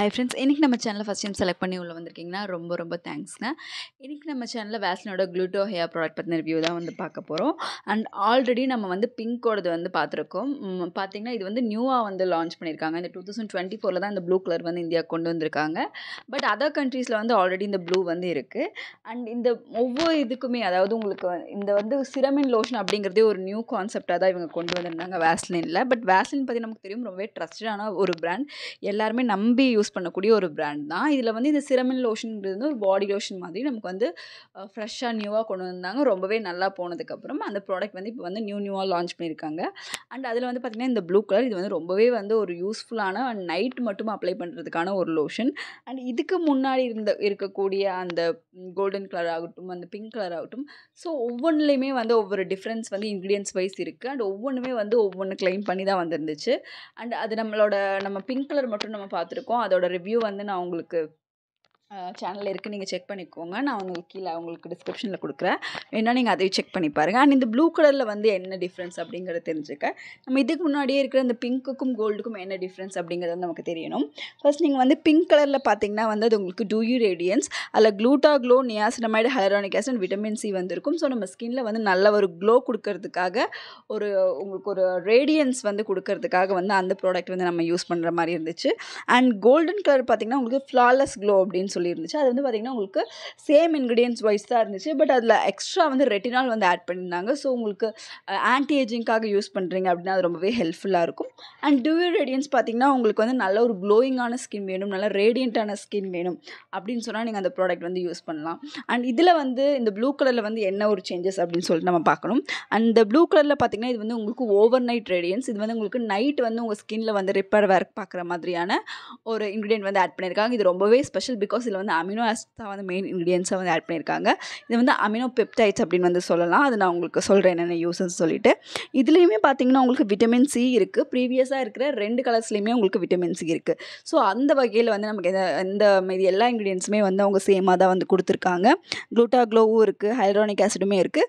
Hi friends இன்றைக்கி நம்ம சேனலில் ஃபஸ்ட் டைம் செலக்ட் பண்ணி உள்ள வந்திருக்கீங்கன்னா ரொம்ப ரொம்ப தேங்க்ஸ்ங்க இன்றைக்கி நம்ம சேனலில் வேஸ்லினோட க்ளூட்டோ ஹேர் ப்ராடக்ட் பற்றின ரிவ்யூ தான் வந்து பார்க்க போகிறோம் அண்ட் ஆல்ரெடி நம்ம வந்து பிங்கோடது வந்து பார்த்துருக்கோம் பார்த்தீங்கன்னா இது வந்து நியூவாக வந்து லான்ச் பண்ணியிருக்காங்க இந்த டூ தௌசண்ட் டுவெண்ட்டி ஃபோரில் தான் இந்த ப்ளூ கலர் வந்து இந்தியா கொண்டு வந்திருக்காங்க பட் அதர் கண்ட்ரீஸில் வந்து ஆல்ரெடி இந்த ப்ளூ வந்து இருக்குது அண்ட் இந்த ஒவ்வொரு இதுக்குமே அதாவது உங்களுக்கு இந்த வந்து சிரமின் லோஷன் அப்படிங்கிறதே ஒரு நியூ கான்செப்டாக தான் இவங்க கொண்டு வந்திருந்தாங்க வேஸ்லினில் பட் வேஸ்லின் பற்றி நமக்கு தெரியும் ரொம்பவே ட்ரஸ்டான ஒரு பிராண்ட் எல்லாருமே நம்பி யூஸ் யூஸ் பண்ணக்கூடிய ஒரு பிராண்ட் தான் இதில் வந்து இந்த சிரமின் லோஷன்ங்கிறது வந்து ஒரு பாடி லோஷன் மாதிரி நமக்கு வந்து ஃப்ரெஷ்ஷாக நியூவாக கொண்டு வந்தாங்க ரொம்பவே நல்லா போனதுக்கப்புறம் அந்த ப்ராடக்ட் வந்து இப்போ வந்து நியூ நியூவாக லான்ச் பண்ணியிருக்காங்க அண்ட் அதில் வந்து பார்த்திங்கன்னா இந்த ப்ளூ கலர் இது வந்து ரொம்பவே வந்து ஒரு யூஸ்ஃபுல்லான அண்ட் நைட் மட்டும் அப்ளை பண்ணுறதுக்கான ஒரு லோஷன் அண்ட் இதுக்கு முன்னாடி இருந்த இருக்கக்கூடிய அந்த கோல்டன் கலர் ஆகட்டும் அந்த பிங்க் கலர் ஆகட்டும் ஸோ ஒவ்வொன்றுலேயுமே வந்து ஒவ்வொரு டிஃப்ரென்ஸ் வந்து இன்க்ரீடியன்ஸ் வைஸ் இருக்குது அண்ட் ஒவ்வொன்றுமே வந்து ஒவ்வொன்று கிளைம் பண்ணி தான் வந்துருந்துச்சு அண்ட் அது நம்மளோட நம்ம பிங்க் கலர் மட்டும் நம்ம பார்த்துருக்கோம் அதோட ரிவ்யூ வந்து நான் உங்களுக்கு சேனல் இருக்குது நீங்கள் செக் பண்ணிக்கோங்க நான் உங்களுக்கு கீழே உங்களுக்கு டிஸ்கிரிப்ஷனில் கொடுக்குறேன் வேணால் நீங்கள் அதையும் செக் பண்ணி பாருங்கள் அண்ட் இந்த ப்ளூ கலரில் வந்து என்ன டிஃப்ரென்ஸ் அப்படிங்கிறத தெரிஞ்சுக்க நம்ம இதுக்கு முன்னாடியே இருக்கிற இந்த பிங்க்குக்கும் கோல்டுக்கும் என்ன டிஃப்ரென்ஸ் அப்படிங்கிறது நமக்கு தெரியணும் ஃபர்ஸ்ட் நீங்கள் வந்து பிங்க் கலரில் பார்த்தீங்கன்னா வந்து அது உங்களுக்கு டூயூ ரேடியன்ஸ் அதில் gluta glow niacinamide hyaluronic acid vitamin C வந்திருக்கும் ஸோ நம்ம ஸ்கின்ல வந்து நல்ல ஒரு க்ளோ கொடுக்கறதுக்காக ஒரு உங்களுக்கு ஒரு ரேடியன்ஸ் வந்து கொடுக்கறதுக்காக வந்து அந்த ப்ராடக்ட் வந்து நம்ம யூஸ் பண்ணுற மாதிரி இருந்துச்சு அண்ட் கோல்டன் கலர் பார்த்தீங்கன்னா உங்களுக்கு ஃப்ளாலெஸ் க்ளோ அப்படின்னு சொல்லியிருந்துச்சு அது வந்து பார்த்திங்கன்னா உங்களுக்கு சேம் இன்க்ரீடியன்ஸ் வைஸ் தான் இருந்துச்சு பட் அதில் எக்ஸ்ட்ரா வந்து ரெட்டினால் வந்து ஆட் பண்ணியிருந்தாங்க ஸோ உங்களுக்கு ஆன்டி ஏஜிங்காக யூஸ் பண்ணுறீங்க அப்படின்னா அது ரொம்பவே ஹெல்ப்ஃபுல்லாக இருக்கும் அண்ட் டியூ ரேடியன்ஸ் பார்த்திங்கன்னா உங்களுக்கு வந்து நல்ல ஒரு க்ளோயிங்கான ஸ்கின் வேணும் நல்ல ரேடியண்ட்டான ஸ்கின் வேணும் அப்படின்னு சொன்னால் நீங்கள் அந்த ப்ராடக்ட் வந்து யூஸ் பண்ணலாம் அண்ட் இதில் வந்து இந்த ப்ளூ கலரில் வந்து என்ன ஒரு சேஞ்சஸ் அப்படின்னு சொல்லிட்டு நம்ம பார்க்கணும் அண்ட் இந்த ப்ளூ கலரில் பார்த்திங்கன்னா இது வந்து உங்களுக்கு ஓவர் நைட் ரேடியன்ஸ் இது வந்து உங்களுக்கு நைட் வந்து உங்கள் ஸ்கின்னில் வந்து ரிப்பேர் ஒர்க் பார்க்குற மாதிரியான ஒரு இன்க்ரீடியன்ட் வந்து ஆட் பண்ணியிருக்காங்க இது ரொம்பவே ஸ்பெஷல் பிகாஸ் இதில் வந்து அமினோ தான் வந்து மெயின் இன்க்ரீடியன்ஸை வந்து ஆட் பண்ணியிருக்காங்க இது வந்து அமினோ பெப்டைட்ஸ் அப்படின்னு வந்து சொல்லலாம் அது நான் உங்களுக்கு சொல்கிறேன் என்னென்ன யூஸ்ன்னு சொல்லிட்டு இதுலேயுமே பார்த்திங்கன்னா உங்களுக்கு விட்டமின் சி இருக்குது ப்ரீ ப்ரீவியஸாக இருக்கிற ரெண்டு கலர்ஸ்லேயுமே உங்களுக்கு விட்டமின் சி இருக்குது ஸோ அந்த வகையில் வந்து நமக்கு இந்த இந்த மாதிரி எல்லா இன்க்ரீடியன்ஸுமே வந்து அவங்க சேமாக தான் வந்து கொடுத்துருக்காங்க குளூட்டா க்ளோவும் இருக்குது ஹைட்ரானிக் ஆசிடுமே இருக்குது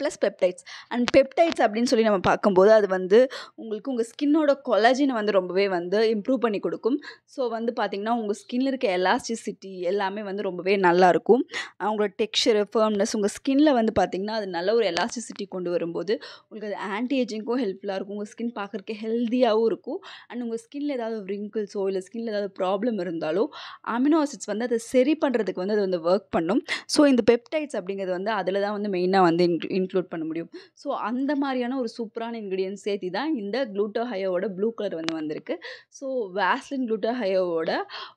ப்ளஸ் பெப்டைட்ஸ் அண்ட் பெப்டைட்ஸ் அப்படின்னு சொல்லி நம்ம பார்க்கும்போது அது வந்து உங்களுக்கு உங்கள் ஸ்கின்னோட கொலஜினை வந்து ரொம்பவே வந்து இம்ப்ரூவ் பண்ணி கொடுக்கும் ஸோ வந்து பார்த்திங்கன்னா உங்கள் ஸ்கின்னில் இருக்க எலாஸ்டிசிட்டி எல்லாமே வந்து ரொம்பவே நல்லாயிருக்கும் அவங்களோட டெக்ஸ்சரு ஃபேர்ம்னஸ் உங்கள் ஸ்கின்னில் வந்து பார்த்திங்கன்னா அது நல்ல ஒரு எலாஸ்டிசிட்டி கொண்டு வரும்போது உங்களுக்கு அது ஆன்டி ஏஜிங்க்கும் ஹெல்ப்ஃபுல்லாக இருக்கும் உங்கள் ஸ்கின் பார்க்குறக்கு ஹெல்த்தியாகவும் இருக்கும் அண்ட் உங்கள் ஸ்கின்ல ஏதாவது ரிங்கிள்ஸோ இல்லை ஸ்கின்ல ஏதாவது ப்ராப்ளம் இருந்தாலும் அமினோ ஆசிட்ஸ் வந்து அதை சரி பண்ணுறதுக்கு வந்து அது வந்து ஒர்க் பண்ணும் ஸோ இந்த பெப்டைட்ஸ் அப்படிங்கிறது வந்து அதில் தான் வந்து மெயினாக வந்து இன் இன்க்ளூட் பண்ண முடியும் ஸோ அந்த மாதிரியான ஒரு சூப்பரான இன்க்ரீடியன்ஸ் சேர்த்து தான் இந்த ஹையோவோட ப்ளூ கலர் வந்து வந்திருக்கு ஸோ வேஸ்லின் ஹையோவோட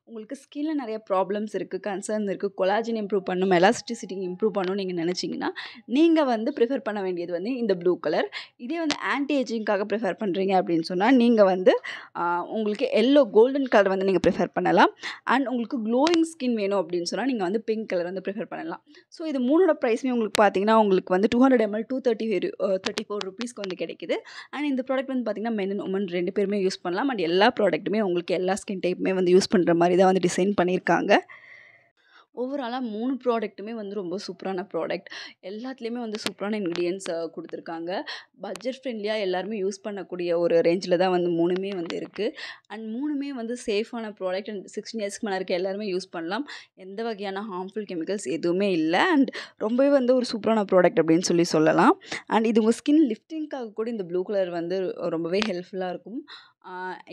உங்களுக்கு ஸ்கின்ல நிறைய ப்ராப்ளம்ஸ் இருக்குது கன்சர்ன் இருக்குது கொலாஜின் இம்ப்ரூவ் பண்ணும் எலாஸ்டிசிட்டி இம்ப்ரூவ் பண்ணணும் நீங்கள் நினச்சிங்கன்னா நீங்கள் வந்து ப்ரிஃபர் பண்ண வேண்டியது வந்து இந்த ப்ளூ கலர் இதே வந்து ஆன்டி ஏஜிங்காக ப்ரிஃபர் பண்ணுறீங்க அப்படின்னு சொன்னால் நீங்கள் வந்து உங்களுக்கு எல்லோ கோல்டன் கலர் வந்து நீங்கள் ப்ரிஃபர் பண்ணலாம் அண்ட் உங்களுக்கு க்ளோயிங் ஸ்கின் வேணும் அப்படின்னு சொன்னால் நீங்கள் வந்து பிங்க் கலர் வந்து ப்ரிஃபர் பண்ணலாம் ஸோ இது மூணோட ப்ரைஸுமே உங்களுக்கு பார்த்தீங்கன்னா உங்களுக்கு வந்து two hundred hundred ML two thirty thirty four ருபீஸ்க்கு வந்து கிடைக்குது அண்ட் இந்த ப்ராடக்ட் வந்து பார்த்திங்கன்னா மென் அண்ட் உமன் ரெண்டு பேருமே யூஸ் பண்ணலாம் அண்ட் எல்லா ப்ராடக்ட்டுமே உங்களுக்கு எல்லா ஸ்கின் டைப்புமே வந்து யூஸ் பண்ணுற மாதிரி தான் வந்து டிசைன் பண்ணியிருக்காங்க ஓவராலாக மூணு ப்ராடக்ட்டுமே வந்து ரொம்ப சூப்பரான ப்ராடக்ட் எல்லாத்துலேயுமே வந்து சூப்பரான இன்க்ரீடியன்ஸ் கொடுத்துருக்காங்க பட்ஜெட் ஃப்ரெண்ட்லியாக எல்லாருமே யூஸ் பண்ணக்கூடிய ஒரு ரேஞ்சில் தான் வந்து மூணுமே வந்து இருக்குது அண்ட் மூணுமே வந்து சேஃபான ப்ராடக்ட் அண்ட் சிக்ஸ்டீன் இயர்ஸ்க்கு மேலே இருக்க எல்லாருமே யூஸ் பண்ணலாம் எந்த வகையான ஹார்ம்ஃபுல் கெமிக்கல்ஸ் எதுவுமே இல்லை அண்ட் ரொம்பவே வந்து ஒரு சூப்பரான ப்ராடக்ட் அப்படின்னு சொல்லி சொல்லலாம் அண்ட் இது உங்கள் ஸ்கின் லிஃப்டிங்காக கூட இந்த ப்ளூ கலர் வந்து ரொம்பவே ஹெல்ப்ஃபுல்லாக இருக்கும்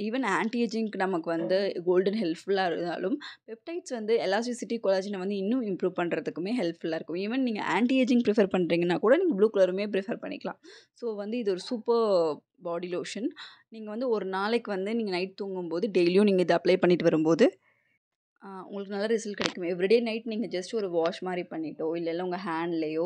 ஈவன் ஆன்டி ஏஜிங்க்கு நமக்கு வந்து கோல்டன் ஹெல்ப்ஃபுல்லாக இருந்தாலும் பெப்டைட்ஸ் வந்து எலாசிசிட்டி கொலாஜினை வந்து இன்னும் இம்ப்ரூவ் பண்ணுறதுக்குமே ஹெல்ப்ஃபுல்லாக இருக்கும் ஈவன் நீங்கள் ஆன்டி ஏஜிங் ப்ரிஃபர் பண்ணுறீங்கன்னா கூட நீங்கள் ப்ளூ கலருமே ப்ரிஃபர் பண்ணிக்கலாம் ஸோ வந்து இது ஒரு சூப்பர் பாடி லோஷன் நீங்கள் வந்து ஒரு நாளைக்கு வந்து நீங்கள் நைட் தூங்கும்போது டெய்லியும் நீங்கள் இதை அப்ளை பண்ணிட்டு வரும்போது உங்களுக்கு நல்ல ரிசல்ட் கிடைக்கும் எவ்ரிடே நைட் நீங்கள் ஜஸ்ட் ஒரு வாஷ் மாதிரி பண்ணிட்டோ இல்லை உங்கள் ஹேண்ட்லேயோ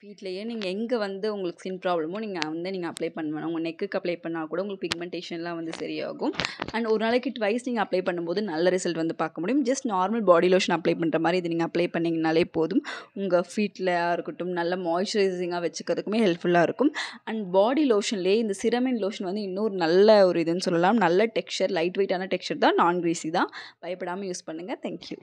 ஃபீட்லேயோ நீங்கள் எங்கே வந்து உங்களுக்கு ஸ்கின் ப்ராப்ளமோ நீங்கள் வந்து நீங்கள் அப்ளை பண்ணணும் உங்கள் நெக்குக்கு அப்ளை பண்ணால் கூட உங்களுக்கு பிக்மெண்டேஷன்லாம் வந்து சரியாகும் அண்ட் ஒரு நாளைக்கு ட்வைஸ் நீங்கள் அப்ளை பண்ணும்போது நல்ல ரிசல்ட் வந்து பார்க்க முடியும் just normal body lotion apply பண்ணுற மாதிரி இது நீங்கள் அப்ளை பண்ணிங்கனாலே போதும் உங்கள் ஃபீட்லையாக இருக்கட்டும் நல்ல மாய்ச்சரைசிங்காக வச்சுக்கிறதுக்குமே ஹெல்ப்ஃபுல்லாக இருக்கும் அண்ட் பாடி லோஷன்லேயே இந்த சிரமின் லோஷன் வந்து இன்னொரு நல்ல ஒரு இதுன்னு சொல்லலாம் நல்ல டெக்ஸ்சர் லைட் வெயிட்டான டெக்ஸ்சர் தான் நான் க்ரீஸி தான் பயப்படாமல் யூஸ் பண்ணுங்கள் thank you.